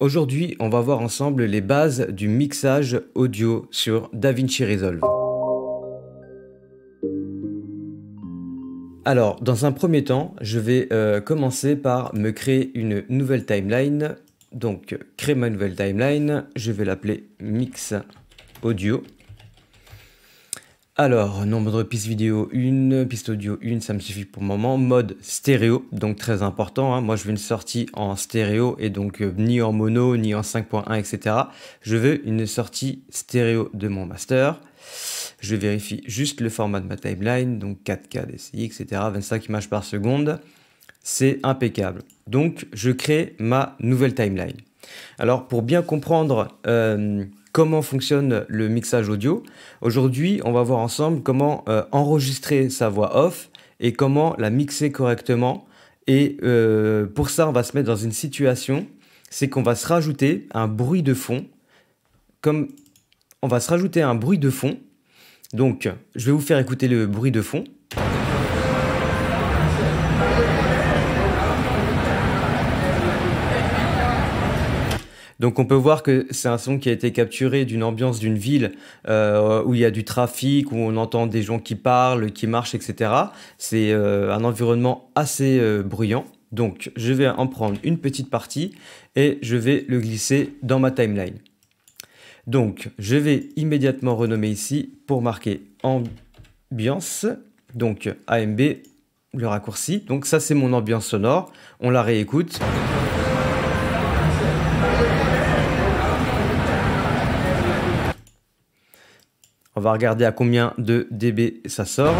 Aujourd'hui, on va voir ensemble les bases du mixage audio sur DaVinci Resolve. Alors, dans un premier temps, je vais euh, commencer par me créer une nouvelle timeline. Donc, créer ma nouvelle timeline, je vais l'appeler Mix Audio. Alors, nombre de pistes vidéo une piste audio une, ça me suffit pour le moment. Mode stéréo, donc très important. Hein. Moi, je veux une sortie en stéréo et donc euh, ni en mono, ni en 5.1, etc. Je veux une sortie stéréo de mon master. Je vérifie juste le format de ma timeline, donc 4K DCI, etc. 25 images par seconde. C'est impeccable. Donc, je crée ma nouvelle timeline. Alors, pour bien comprendre... Euh, comment fonctionne le mixage audio. Aujourd'hui, on va voir ensemble comment euh, enregistrer sa voix off et comment la mixer correctement. Et euh, pour ça, on va se mettre dans une situation, c'est qu'on va se rajouter un bruit de fond, comme on va se rajouter un bruit de fond. Donc, je vais vous faire écouter le bruit de fond. Donc on peut voir que c'est un son qui a été capturé d'une ambiance d'une ville euh, où il y a du trafic, où on entend des gens qui parlent, qui marchent, etc. C'est euh, un environnement assez euh, bruyant. Donc je vais en prendre une petite partie et je vais le glisser dans ma timeline. Donc je vais immédiatement renommer ici pour marquer ambiance, donc AMB, le raccourci. Donc ça c'est mon ambiance sonore, on la réécoute. On va regarder à combien de dB ça sort.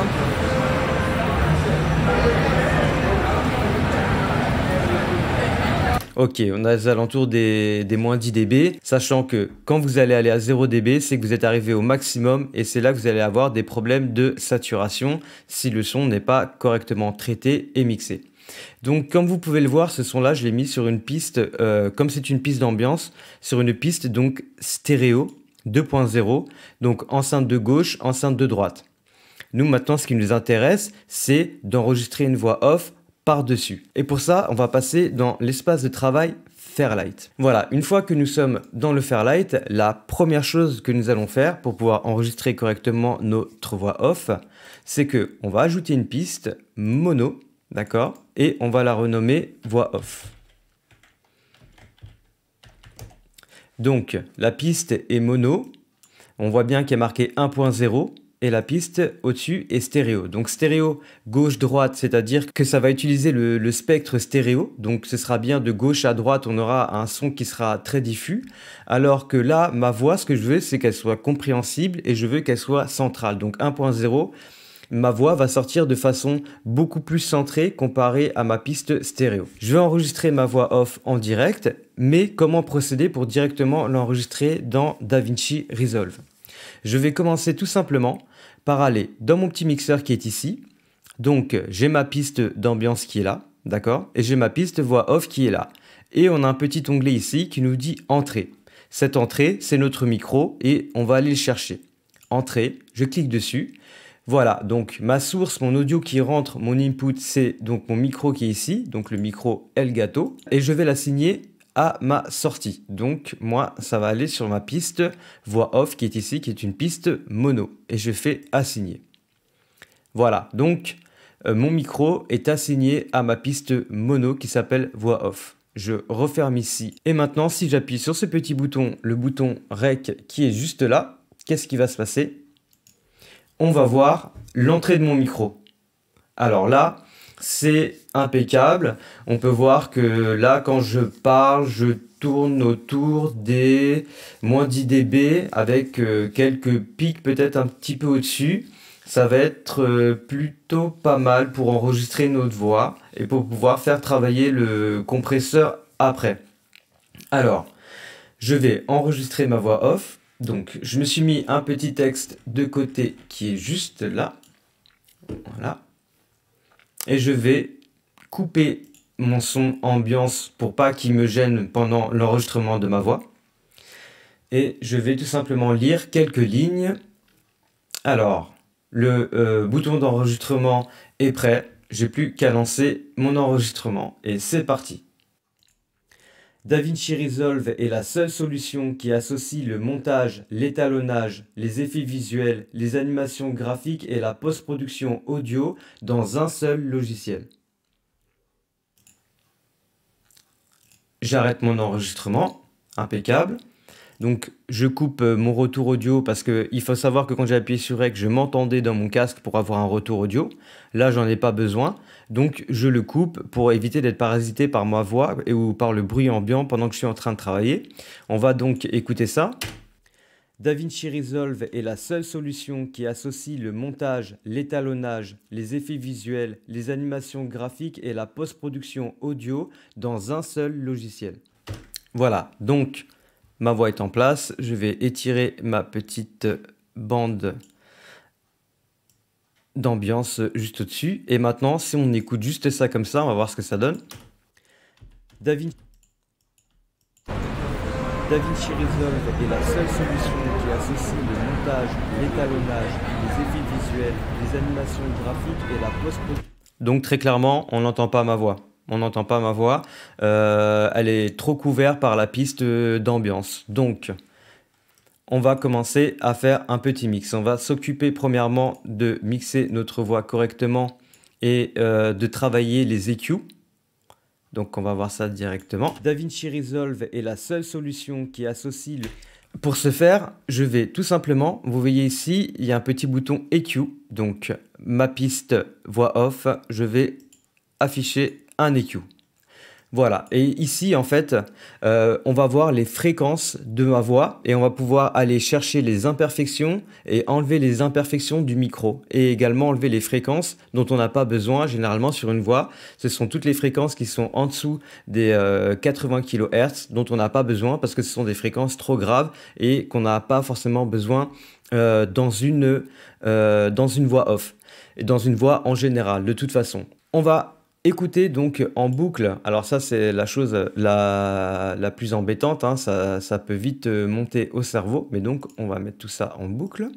Ok, on est à alentours des, moins 10 dB, sachant que quand vous allez aller à 0 dB, c'est que vous êtes arrivé au maximum et c'est là que vous allez avoir des problèmes de saturation si le son n'est pas correctement traité et mixé. Donc comme vous pouvez le voir, ce son-là, je l'ai mis sur une piste, euh, comme c'est une piste d'ambiance, sur une piste donc stéréo, 2.0, donc enceinte de gauche, enceinte de droite. Nous maintenant ce qui nous intéresse, c'est d'enregistrer une voix off par-dessus. Et pour ça, on va passer dans l'espace de travail Fairlight. Voilà, une fois que nous sommes dans le Fairlight, la première chose que nous allons faire pour pouvoir enregistrer correctement notre voix off, c'est que on va ajouter une piste mono, d'accord Et on va la renommer voix off. Donc la piste est mono, on voit bien qu'il a marqué 1.0 et la piste au-dessus est stéréo. Donc stéréo gauche-droite, c'est-à-dire que ça va utiliser le, spectre stéréo, donc ce sera bien de gauche à droite, on aura un son qui sera très diffus, alors que là, ma voix, ce que je veux, c'est qu'elle soit compréhensible et je veux qu'elle soit centrale. Donc 1.0 ma voix va sortir de façon beaucoup plus centrée comparée à ma piste stéréo. Je vais enregistrer ma voix off en direct, mais comment procéder pour directement l'enregistrer dans DaVinci Resolve Je vais commencer tout simplement par aller dans mon petit mixeur qui est ici. Donc j'ai ma piste d'ambiance qui est là, d'accord Et j'ai ma piste voix off qui est là. Et on a un petit onglet ici qui nous dit entrée. Cette entrée, c'est notre micro et on va aller le chercher. Entrée, je clique dessus voilà, donc ma source, mon audio qui rentre, mon input, c'est donc mon micro qui est ici, donc le micro Elgato, et je vais l'assigner à ma sortie. Donc moi, ça va aller sur ma piste voix off qui est ici, qui est une piste mono, et je fais assigner. Voilà, donc euh, mon micro est assigné à ma piste mono qui s'appelle voix off. Je referme ici. Et maintenant, si j'appuie sur ce petit bouton, le bouton REC qui est juste là, qu'est-ce qui va se passer on va voir l'entrée de mon micro. Alors là, c'est impeccable. On peut voir que là, quand je parle, je tourne autour des moins 10 dB avec euh, quelques pics peut-être un petit peu au-dessus. Ça va être euh, plutôt pas mal pour enregistrer notre voix et pour pouvoir faire travailler le compresseur après. Alors, je vais enregistrer ma voix off donc je me suis mis un petit texte de côté qui est juste là. Voilà. Et je vais couper mon son ambiance pour pas qu'il me gêne pendant l'enregistrement de ma voix. Et je vais tout simplement lire quelques lignes. Alors, le euh, bouton d'enregistrement est prêt. J'ai plus qu'à lancer mon enregistrement. Et c'est parti. DaVinci Resolve est la seule solution qui associe le montage, l'étalonnage, les effets visuels, les animations graphiques et la post-production audio dans un seul logiciel. J'arrête mon enregistrement. Impeccable. Donc je coupe euh, mon retour audio parce qu'il faut savoir que quand j'ai appuyé sur REC, je m'entendais dans mon casque pour avoir un retour audio. Là, j'en ai pas besoin. Donc je le coupe pour éviter d'être parasité par ma voix et ou par le bruit ambiant pendant que je suis en train de travailler. On va donc écouter ça. DaVinci Resolve est la seule solution qui associe le montage, l'étalonnage, les effets visuels, les animations graphiques et la post-production audio dans un seul logiciel. Voilà, donc ma voix est en place. Je vais étirer ma petite bande d'ambiance juste au-dessus. Et maintenant, si on écoute juste ça comme ça, on va voir ce que ça donne. David DaVinci Resolve est la seule solution qui associe le montage, l'étalonnage, les effets visuels, les animations graphiques et la post-production. Donc très clairement, on n'entend pas ma voix on n'entend pas ma voix, euh, elle est trop couverte par la piste d'ambiance. Donc, on va commencer à faire un petit mix. On va s'occuper premièrement de mixer notre voix correctement et euh, de travailler les EQ. Donc on va voir ça directement. DaVinci Resolve est la seule solution qui associe Pour ce faire, je vais tout simplement, vous voyez ici, il y a un petit bouton EQ. Donc ma piste voix off, je vais afficher un EQ. Voilà, et ici en fait, euh, on va voir les fréquences de ma voix et on va pouvoir aller chercher les imperfections et enlever les imperfections du micro et également enlever les fréquences dont on n'a pas besoin généralement sur une voix. Ce sont toutes les fréquences qui sont en dessous des 80 euh, kHz dont on n'a pas besoin parce que ce sont des fréquences trop graves et qu'on n'a pas forcément besoin euh, dans, une, dans une voix off et dans une voix en général de toute façon. On va Écoutez donc en boucle, alors ça c'est la chose euh, la, plus embêtante, hein. ça, ça, peut vite euh, monter au cerveau, mais donc on va mettre tout ça en boucle.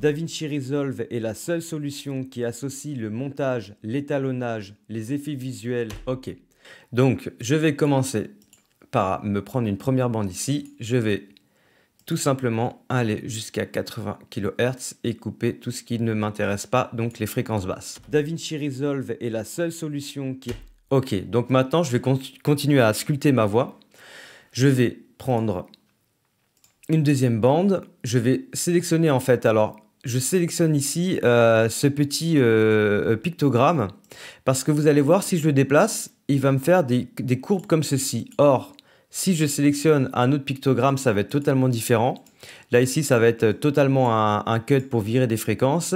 DaVinci Resolve est la seule solution qui associe le montage, l'étalonnage, les effets visuels. Ok, donc je vais commencer par me prendre une première bande ici, je vais tout simplement aller jusqu'à 80 kHz et couper tout ce qui ne m'intéresse pas, donc les fréquences basses. DaVinci Resolve est la seule solution qui... Ok, donc maintenant je vais continuer à sculpter ma voix. Je vais prendre une deuxième bande. Je vais sélectionner en fait, alors je sélectionne ici euh, ce petit euh, euh, pictogramme parce que vous allez voir si je le déplace, il va me faire des, des courbes comme ceci. Or, si je sélectionne un autre pictogramme, ça va être totalement différent. Là ici, ça va être totalement un, cut pour virer des fréquences.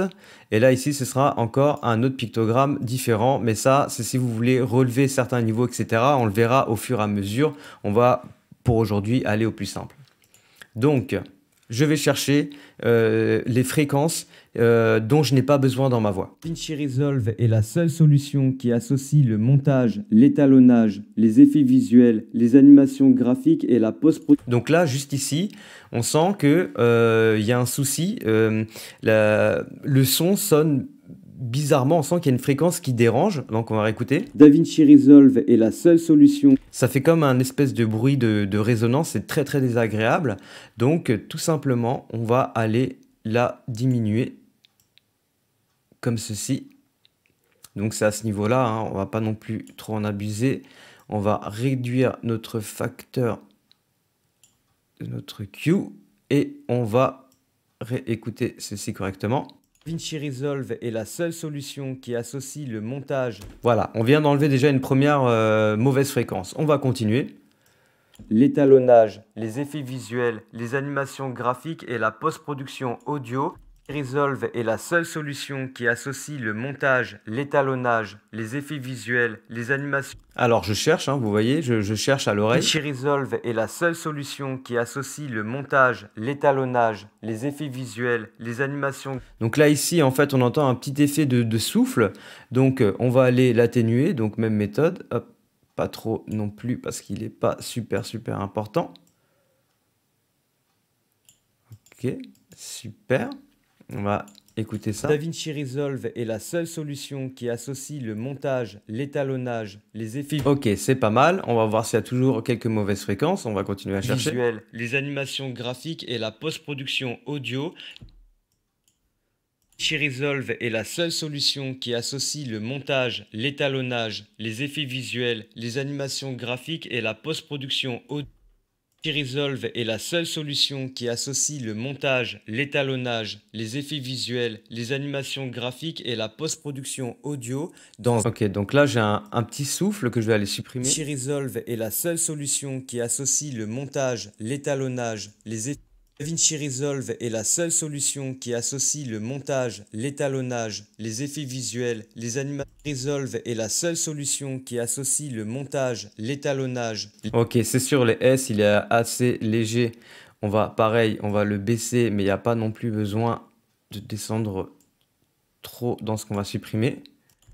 Et là ici, ce sera encore un autre pictogramme différent. Mais ça, c'est si vous voulez relever certains niveaux, etc. On le verra au fur et à mesure. On va, pour aujourd'hui, aller au plus simple. Donc, je vais chercher euh, les fréquences euh, dont je n'ai pas besoin dans ma voix. DaVinci Resolve est la seule solution qui associe le montage, l'étalonnage, les effets visuels, les animations graphiques et la post-production. Donc là, juste ici, on sent qu'il euh, y a un souci. Euh, le son sonne bizarrement, on sent qu'il y a une fréquence qui dérange, donc on va réécouter. DaVinci Resolve est la seule solution. Ça fait comme un espèce de bruit de, de résonance, c'est très très désagréable. Donc tout simplement, on va aller la diminuer ceci. Donc c'est à ce niveau-là, hein, on va pas non plus trop en abuser. On va réduire notre facteur de notre Q et on va réécouter ceci correctement. Vinci Resolve est la seule solution qui associe le montage. Voilà, on vient d'enlever déjà une première euh, mauvaise fréquence. On va continuer. L'étalonnage, les effets visuels, les animations graphiques et la post-production audio Resolve est la seule solution qui associe le montage, l'étalonnage, les effets visuels, les animations. Alors je cherche, hein, vous voyez, je, cherche à l'oreille. Resolve est la seule solution qui associe le montage, l'étalonnage, les effets visuels, les animations. Donc là ici, en fait, on entend un petit effet de, souffle. Donc euh, on va aller l'atténuer, donc même méthode. pas trop non plus parce qu'il n'est pas super super important. Ok, super. On va écouter ça. DaVinci Resolve est la seule solution qui associe le montage, l'étalonnage, les effets. Ok, c'est pas mal. On va voir s'il y a toujours quelques mauvaises fréquences. On va continuer à chercher. les animations graphiques et la post-production audio. Resolve est la seule solution qui associe le montage, l'étalonnage, les effets visuels, les animations graphiques et la post-production audio. Resolve est la seule solution qui associe le montage, l'étalonnage, les effets visuels, les animations graphiques et la post-production audio dans... Ok, donc là j'ai un, petit souffle que je vais aller supprimer. Resolve est la seule solution qui associe le montage, l'étalonnage, les effets... DaVinci Resolve est la seule solution qui associe le montage, l'étalonnage, les effets visuels, les animations. Resolve est la seule solution qui associe le montage, l'étalonnage. Ok, c'est sûr, les S, il est assez léger. On va, pareil, on va le baisser, mais il n'y a pas non plus besoin de descendre trop dans ce qu'on va supprimer.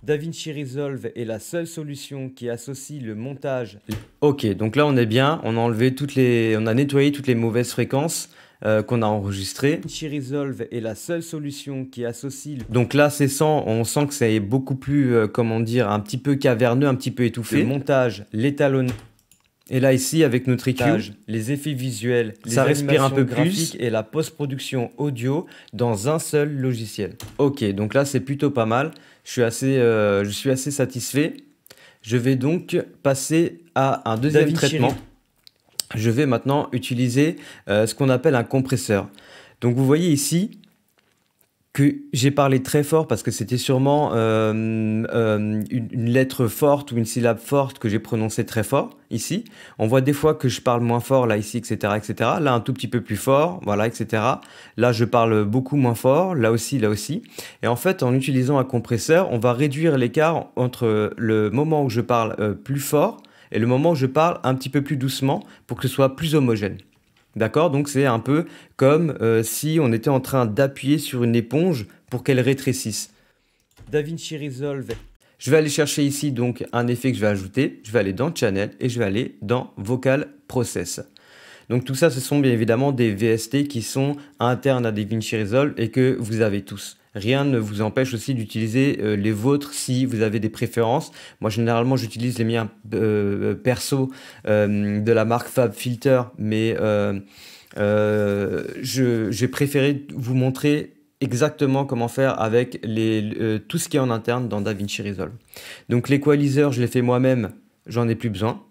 DaVinci Resolve est la seule solution qui associe le montage. Ok, donc là on est bien, on a enlevé toutes les, on a nettoyé toutes les mauvaises fréquences. Euh, qu'on a enregistré. chi Resolve est la seule solution qui associe. Donc là, c'est sans, on sent que ça est beaucoup plus, euh, comment dire, un petit peu caverneux, un petit peu étouffé. Le montage, l'étalon. Et là ici avec notre IQ, les effets visuels, les ça respire un peu plus et la post-production audio dans un seul logiciel. Ok, donc là c'est plutôt pas mal. Je suis assez, euh, je suis assez satisfait. Je vais donc passer à un deuxième traitement je vais maintenant utiliser euh, ce qu'on appelle un compresseur. Donc vous voyez ici que j'ai parlé très fort parce que c'était sûrement euh, euh, une, lettre forte ou une syllabe forte que j'ai prononcée très fort ici. On voit des fois que je parle moins fort là ici, etc., etc. Là un tout petit peu plus fort, voilà, etc. Là je parle beaucoup moins fort, là aussi, là aussi. Et en fait, en utilisant un compresseur, on va réduire l'écart entre le moment où je parle plus fort et le moment où je parle un petit peu plus doucement pour que ce soit plus homogène. D'accord Donc c'est un peu comme euh, si on était en train d'appuyer sur une éponge pour qu'elle rétrécisse. DaVinci Resolve. Je vais aller chercher ici donc un effet que je vais ajouter. Je vais aller dans Channel et je vais aller dans Vocal Process. Donc tout ça, ce sont bien évidemment des VST qui sont internes à DaVinci Resolve et que vous avez tous. Rien ne vous empêche aussi d'utiliser euh, les vôtres si vous avez des préférences. Moi, généralement, j'utilise les miens euh, perso euh, de la marque Fab Filter, mais j'ai préféré vous montrer exactement comment faire avec les, tout ce qui est en interne dans DaVinci Resolve. Donc l'équaliseur, je l'ai fait moi-même, j'en ai plus besoin.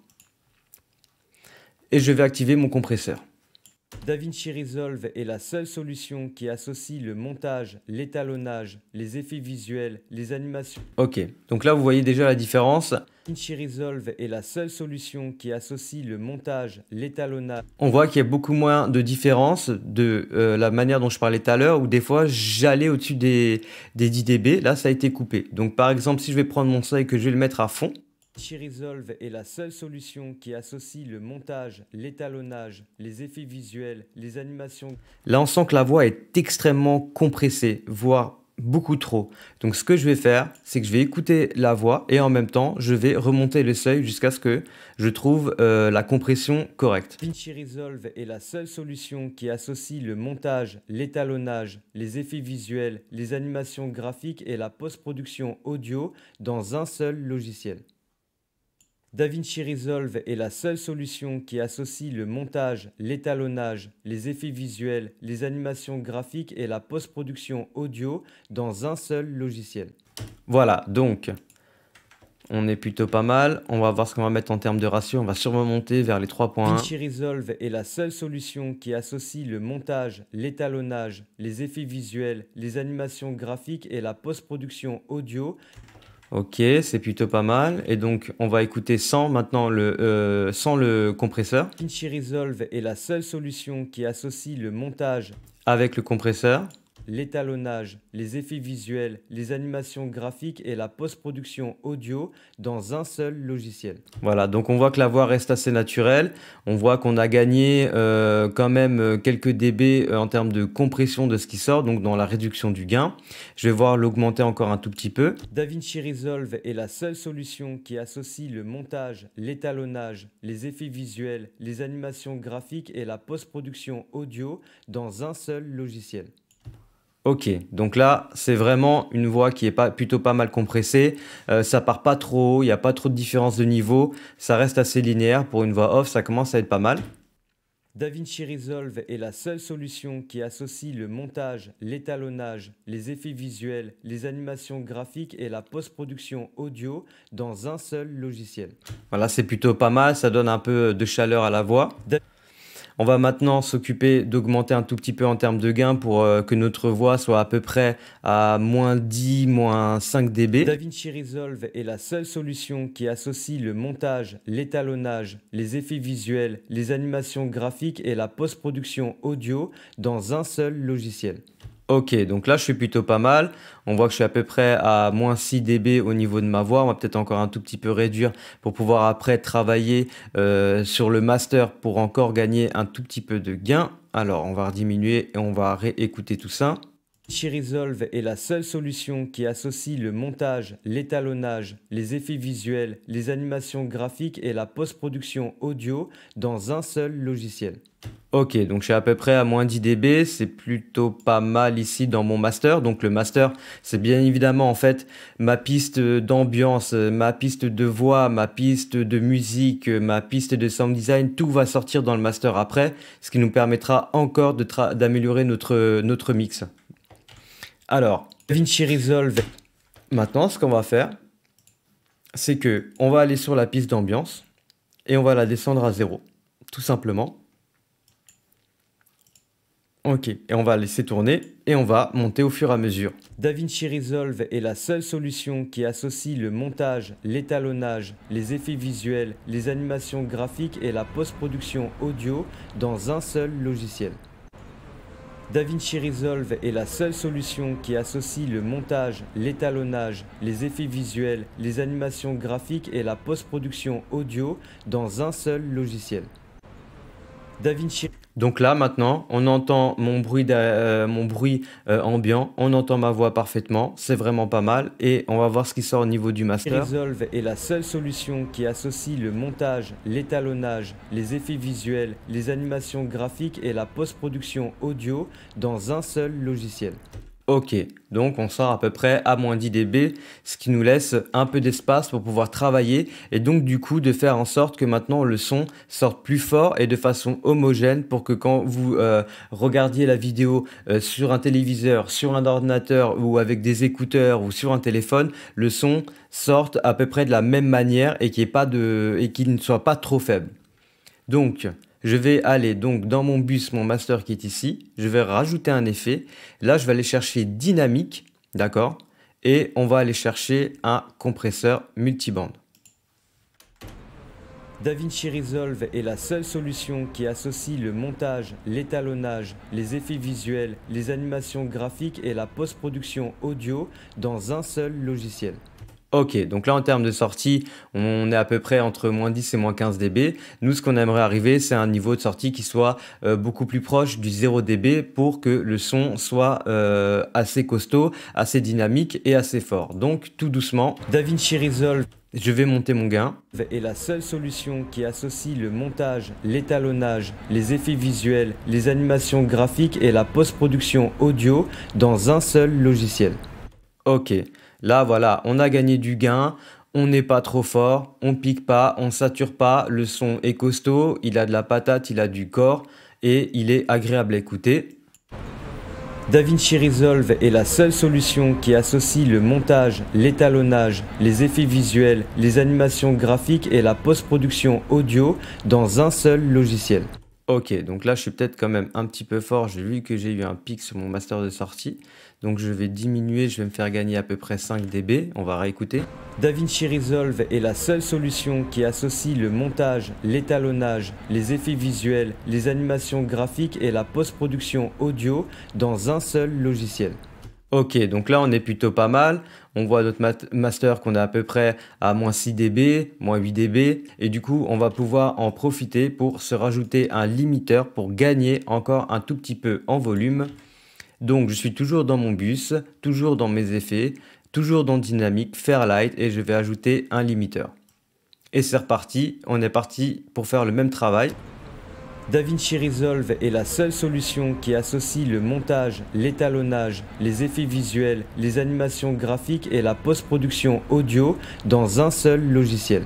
Et je vais activer mon compresseur. DaVinci Resolve est la seule solution qui associe le montage, l'étalonnage, les effets visuels, les animations. Ok, donc là vous voyez déjà la différence. DaVinci Resolve est la seule solution qui associe le montage, l'étalonnage. On voit qu'il y a beaucoup moins de différence de euh, la manière dont je parlais tout à l'heure où des fois j'allais au-dessus des, des 10 dB, là ça a été coupé. Donc par exemple si je vais prendre mon seuil que je vais le mettre à fond, T-Resolve est la seule solution qui associe le montage, l'étalonnage, les effets visuels, les animations. Là, on sent que la voix est extrêmement compressée, voire beaucoup trop. Donc ce que je vais faire, c'est que je vais écouter la voix et en même temps, je vais remonter le seuil jusqu'à ce que je trouve euh, la compression correcte. Vinci Resolve est la seule solution qui associe le montage, l'étalonnage, les effets visuels, les animations graphiques et la post-production audio dans un seul logiciel. DaVinci Resolve est la seule solution qui associe le montage, l'étalonnage, les effets visuels, les animations graphiques et la post-production audio dans un seul logiciel. Voilà, donc on est plutôt pas mal. On va voir ce qu'on va mettre en termes de ratio. On va sûrement monter vers les points. DaVinci Resolve est la seule solution qui associe le montage, l'étalonnage, les effets visuels, les animations graphiques et la post-production audio Ok, c'est plutôt pas mal. Et donc, on va écouter sans maintenant le, euh, sans le compresseur. Kinchi Resolve est la seule solution qui associe le montage avec le compresseur l'étalonnage, les effets visuels, les animations graphiques et la post-production audio dans un seul logiciel. Voilà, donc on voit que la voix reste assez naturelle, on voit qu'on a gagné euh, quand même euh, quelques dB euh, en termes de compression de ce qui sort, donc dans la réduction du gain. Je vais voir l'augmenter encore un tout petit peu. DaVinci Resolve est la seule solution qui associe le montage, l'étalonnage, les effets visuels, les animations graphiques et la post-production audio dans un seul logiciel. Ok, donc là, c'est vraiment une voix qui est pas, plutôt pas mal compressée. Euh, ça part pas trop haut, il n'y a pas trop de différence de niveau. Ça reste assez linéaire. Pour une voix off, ça commence à être pas mal. DaVinci Resolve est la seule solution qui associe le montage, l'étalonnage, les effets visuels, les animations graphiques et la post-production audio dans un seul logiciel. Voilà, c'est plutôt pas mal, ça donne un peu de chaleur à la voix. On va maintenant s'occuper d'augmenter un tout petit peu en termes de gain pour euh, que notre voix soit à peu près à moins 10, moins 5 dB. DaVinci Resolve est la seule solution qui associe le montage, l'étalonnage, les effets visuels, les animations graphiques et la post-production audio dans un seul logiciel. Ok, donc là, je suis plutôt pas mal. On voit que je suis à peu près à moins 6 dB au niveau de ma voix. On va peut-être encore un tout petit peu réduire pour pouvoir après travailler euh, sur le master pour encore gagner un tout petit peu de gain. Alors, on va rediminuer et on va réécouter tout ça resolve est la seule solution qui associe le montage, l'étalonnage, les effets visuels, les animations graphiques et la post-production audio dans un seul logiciel. Ok, donc je suis à peu près à moins 10 dB, c'est plutôt pas mal ici dans mon master. Donc le master, c'est bien évidemment en fait ma piste d'ambiance, ma piste de voix, ma piste de musique, ma piste de sound design, tout va sortir dans le master après, ce qui nous permettra encore d'améliorer notre, notre mix. Alors, DaVinci Resolve, maintenant, ce qu'on va faire, c'est que on va aller sur la piste d'ambiance et on va la descendre à zéro, tout simplement. Ok, et on va laisser tourner et on va monter au fur et à mesure. DaVinci Resolve est la seule solution qui associe le montage, l'étalonnage, les effets visuels, les animations graphiques et la post-production audio dans un seul logiciel. DaVinci Resolve est la seule solution qui associe le montage, l'étalonnage, les effets visuels, les animations graphiques et la post-production audio dans un seul logiciel. Donc là, maintenant, on entend mon bruit, euh, mon bruit euh, ambiant, on entend ma voix parfaitement, c'est vraiment pas mal, et on va voir ce qui sort au niveau du master. Resolve est la seule solution qui associe le montage, l'étalonnage, les effets visuels, les animations graphiques et la post-production audio dans un seul logiciel. Ok, donc on sort à peu près à moins 10 dB, ce qui nous laisse un peu d'espace pour pouvoir travailler et donc du coup de faire en sorte que maintenant le son sorte plus fort et de façon homogène pour que quand vous euh, regardiez la vidéo euh, sur un téléviseur, sur un ordinateur ou avec des écouteurs ou sur un téléphone, le son sorte à peu près de la même manière et qu'il ne soit pas trop faible. Donc, je vais aller donc dans mon bus, mon master qui est ici. Je vais rajouter un effet. Là, je vais aller chercher dynamique. D'accord Et on va aller chercher un compresseur multiband. DaVinci Resolve est la seule solution qui associe le montage, l'étalonnage, les effets visuels, les animations graphiques et la post-production audio dans un seul logiciel. Ok, donc là en termes de sortie, on est à peu près entre moins 10 et moins 15 dB. Nous, ce qu'on aimerait arriver, c'est un niveau de sortie qui soit euh, beaucoup plus proche du 0 dB pour que le son soit euh, assez costaud, assez dynamique et assez fort. Donc tout doucement, DaVinci Resolve je vais monter mon gain. Et la seule solution qui associe le montage, l'étalonnage, les effets visuels, les animations graphiques et la post-production audio dans un seul logiciel. Ok, Là, voilà, on a gagné du gain, on n'est pas trop fort, on pique pas, on sature pas, le son est costaud, il a de la patate, il a du corps et il est agréable à écouter. DaVinci Resolve est la seule solution qui associe le montage, l'étalonnage, les effets visuels, les animations graphiques et la post-production audio dans un seul logiciel. Ok, donc là je suis peut-être quand même un petit peu fort, j'ai vu que j'ai eu un pic sur mon master de sortie, donc je vais diminuer, je vais me faire gagner à peu près 5 dB, on va réécouter. DaVinci Resolve est la seule solution qui associe le montage, l'étalonnage, les effets visuels, les animations graphiques et la post-production audio dans un seul logiciel. Ok, donc là on est plutôt pas mal. On voit notre master qu'on est à peu près à moins 6 dB, moins 8 dB. Et du coup, on va pouvoir en profiter pour se rajouter un limiteur pour gagner encore un tout petit peu en volume. Donc je suis toujours dans mon bus, toujours dans mes effets, toujours dans dynamique Fairlight et je vais ajouter un limiteur. Et c'est reparti, on est parti pour faire le même travail. DaVinci Resolve est la seule solution qui associe le montage, l'étalonnage, les effets visuels, les animations graphiques et la post-production audio dans un seul logiciel.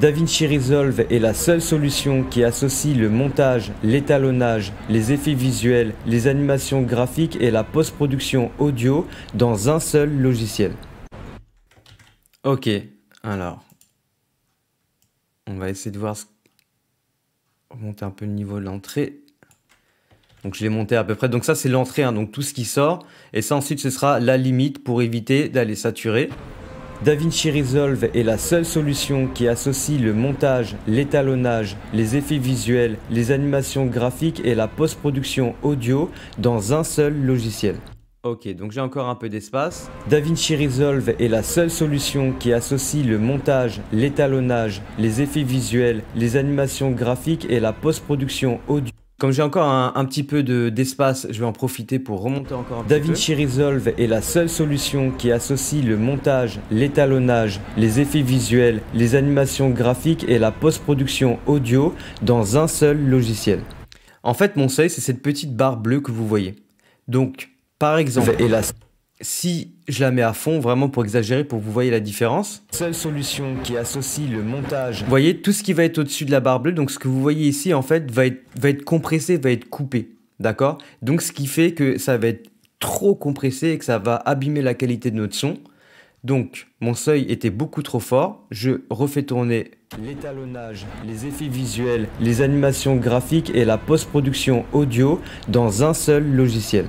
DaVinci Resolve est la seule solution qui associe le montage, l'étalonnage, les effets visuels, les animations graphiques et la post-production audio dans un seul logiciel. Ok, alors, on va essayer de voir ce... monter un peu le niveau de l'entrée. Donc je l'ai monté à peu près. Donc ça c'est l'entrée, hein. donc tout ce qui sort. Et ça ensuite ce sera la limite pour éviter d'aller saturer. DaVinci Resolve est la seule solution qui associe le montage, l'étalonnage, les effets visuels, les animations graphiques et la post-production audio dans un seul logiciel. Ok, donc j'ai encore un peu d'espace. DaVinci Resolve est la seule solution qui associe le montage, l'étalonnage, les effets visuels, les animations graphiques et la post-production audio. Comme j'ai encore un, petit peu d'espace, je vais en profiter pour remonter encore un Da Resolve est la seule solution qui associe le montage, l'étalonnage, les effets visuels, les animations graphiques et la post-production audio dans un seul logiciel. En fait, mon seuil, c'est cette petite barre bleue que vous voyez. Donc, par exemple si je la mets à fond, vraiment pour exagérer, pour que vous voyez la différence. Seule solution qui associe le montage. Vous voyez, tout ce qui va être au-dessus de la barre bleue, donc ce que vous voyez ici, en fait, va être, va être compressé, va être coupé. D'accord Donc ce qui fait que ça va être trop compressé et que ça va abîmer la qualité de notre son. Donc mon seuil était beaucoup trop fort, je refais tourner l'étalonnage, les effets visuels, les animations graphiques et la post-production audio dans un seul logiciel.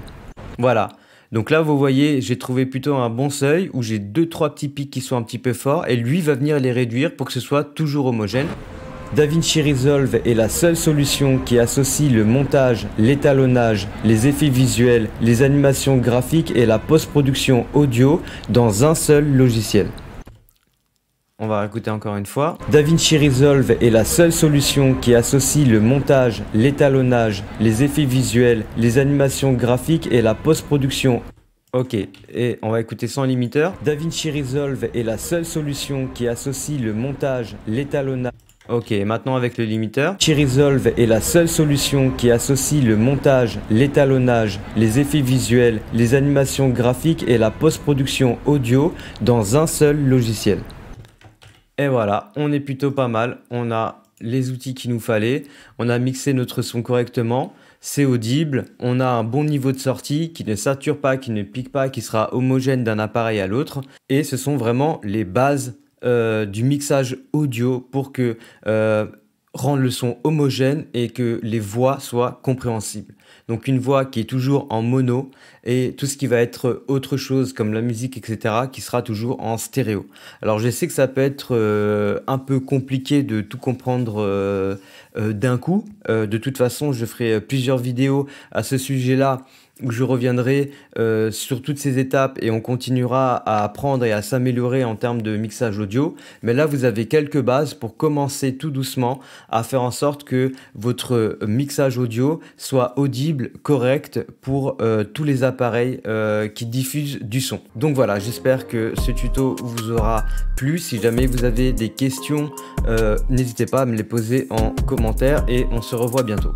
Voilà, donc là, vous voyez, j'ai trouvé plutôt un bon seuil où j'ai deux trois petits pics qui sont un petit peu forts et lui va venir les réduire pour que ce soit toujours homogène. DaVinci Resolve est la seule solution qui associe le montage, l'étalonnage, les effets visuels, les animations graphiques et la post-production audio dans un seul logiciel. On va écouter encore une fois. DaVinci Resolve est la seule solution qui associe le montage, l'étalonnage, les effets visuels, les animations graphiques et la post-production. Ok, et on va écouter sans limiteur. DaVinci Resolve est la seule solution qui associe le montage, l'étalonnage... Ok, maintenant avec le limiteur. DaVinci resolve est la seule solution qui associe le montage, l'étalonnage, les effets visuels, les animations graphiques et la post-production audio dans un seul logiciel. Et voilà, on est plutôt pas mal. On a les outils qu'il nous fallait. On a mixé notre son correctement. C'est audible. On a un bon niveau de sortie qui ne sature pas, qui ne pique pas, qui sera homogène d'un appareil à l'autre. Et ce sont vraiment les bases euh, du mixage audio pour que euh, rendre le son homogène et que les voix soient compréhensibles. Donc une voix qui est toujours en mono et tout ce qui va être autre chose comme la musique, etc., qui sera toujours en stéréo. Alors je sais que ça peut être euh, un peu compliqué de tout comprendre euh, euh, d'un coup. de toute façon, je ferai plusieurs vidéos à ce sujet-là je reviendrai euh, sur toutes ces étapes et on continuera à apprendre et à s'améliorer en termes de mixage audio. Mais là, vous avez quelques bases pour commencer tout doucement à faire en sorte que votre mixage audio soit audible, correct pour euh, tous les appareils euh, qui diffusent du son. Donc voilà, j'espère que ce tuto vous aura plu. Si jamais vous avez des questions, n'hésitez pas à me les poser en commentaire et on se revoit bientôt.